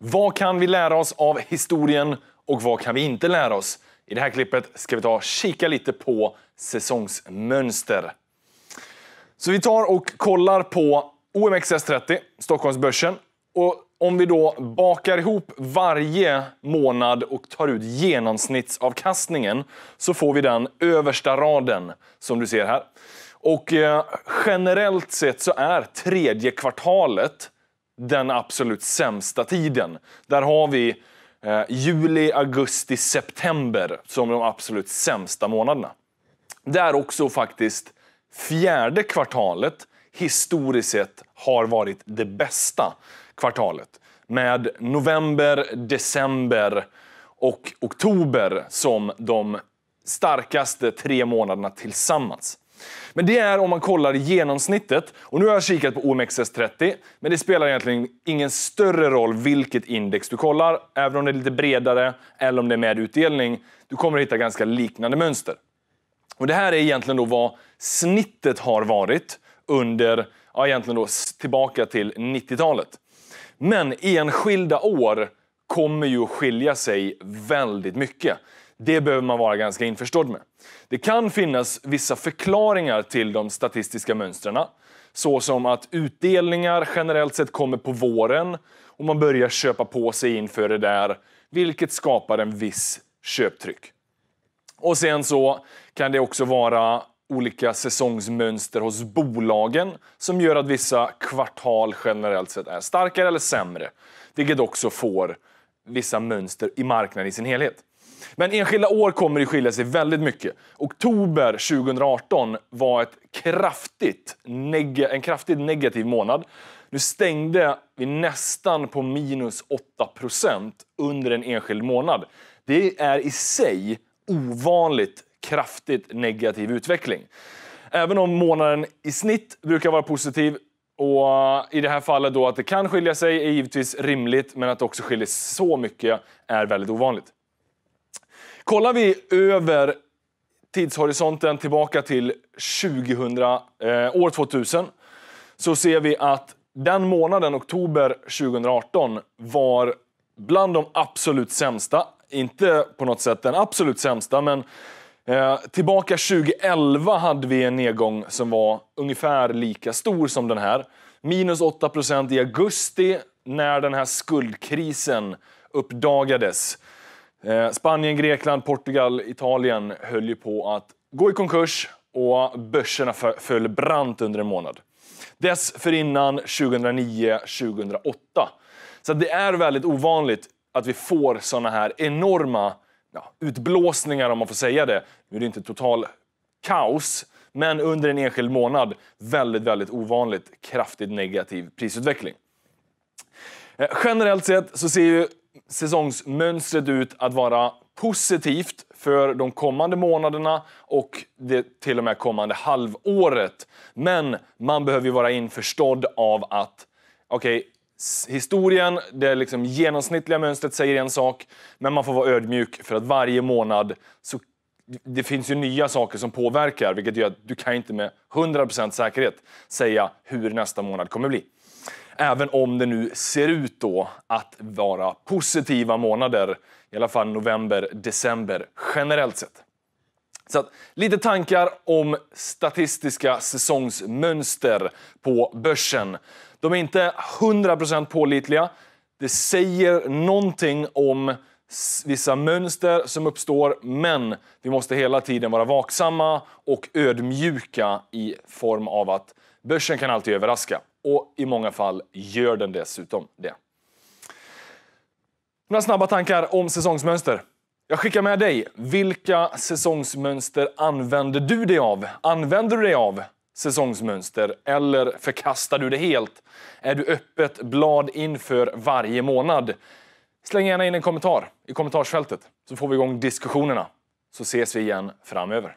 Vad kan vi lära oss av historien och vad kan vi inte lära oss? I det här klippet ska vi ta och kika lite på säsongsmönster. Så vi tar och kollar på OMXS30, Stockholmsbörsen. Och om vi då bakar ihop varje månad och tar ut genomsnittsavkastningen så får vi den översta raden som du ser här. Och eh, generellt sett så är tredje kvartalet den absolut sämsta tiden. Där har vi eh, juli, augusti, september som de absolut sämsta månaderna. Det är också faktiskt fjärde kvartalet historiskt sett har varit det bästa kvartalet. Med november, december och oktober som de starkaste tre månaderna tillsammans. Men det är om man kollar genomsnittet. Och nu har jag kikat på OMXS30, men det spelar egentligen ingen större roll vilket index du kollar, även om det är lite bredare eller om det är med utdelning. Du kommer att hitta ganska liknande mönster. Och Det här är egentligen då vad snittet har varit under, ja, egentligen då tillbaka till 90-talet. Men enskilda år kommer ju att skilja sig väldigt mycket. Det behöver man vara ganska införstådd med. Det kan finnas vissa förklaringar till de statistiska mönstren. såsom att utdelningar generellt sett kommer på våren och man börjar köpa på sig inför det där, vilket skapar en viss köptryck. Och sen så kan det också vara olika säsongsmönster hos bolagen som gör att vissa kvartal generellt sett är starkare eller sämre. Vilket också får vissa mönster i marknaden i sin helhet. Men enskilda år kommer att skilja sig väldigt mycket. Oktober 2018 var ett kraftigt en kraftigt negativ månad. Nu stängde vi nästan på minus 8 under en enskild månad. Det är i sig ovanligt kraftigt negativ utveckling. Även om månaden i snitt brukar vara positiv och i det här fallet då att det kan skilja sig är givetvis rimligt men att det också skiljer så mycket är väldigt ovanligt. Kollar vi över tidshorisonten tillbaka till 2000, eh, år 2000 så ser vi att den månaden, oktober 2018, var bland de absolut sämsta. Inte på något sätt den absolut sämsta, men eh, tillbaka 2011 hade vi en nedgång som var ungefär lika stor som den här. Minus 8 procent i augusti när den här skuldkrisen uppdagades. Eh, Spanien, Grekland, Portugal, Italien höll ju på att gå i konkurs och börserna föll brant under en månad. Dessförinnan 2009-2008. Så det är väldigt ovanligt att vi får sådana här enorma ja, utblåsningar, om man får säga det. Nu är det inte total kaos, men under en enskild månad väldigt, väldigt ovanligt kraftigt negativ prisutveckling. Eh, generellt sett så ser ju säsongsmönstret ut att vara positivt för de kommande månaderna och det till och med kommande halvåret. Men man behöver ju vara införstådd av att okej, okay, historien, det liksom genomsnittliga mönstret säger en sak, men man får vara ödmjuk för att varje månad så det finns ju nya saker som påverkar, vilket gör att du kan inte med 100% säkerhet säga hur nästa månad kommer bli. Även om det nu ser ut då att vara positiva månader, i alla fall november, december generellt sett. Så att, lite tankar om statistiska säsongsmönster på börsen. De är inte 100% pålitliga. Det säger någonting om vissa mönster som uppstår, men vi måste hela tiden vara vaksamma och ödmjuka i form av att börsen kan alltid överraska och i många fall gör den dessutom det. Några snabba tankar om säsongsmönster. Jag skickar med dig. Vilka säsongsmönster använder du dig av? Använder du dig av säsongsmönster eller förkastar du det helt? Är du öppet blad inför varje månad? Släng gärna in en kommentar i kommentarsfältet så får vi igång diskussionerna. Så ses vi igen framöver.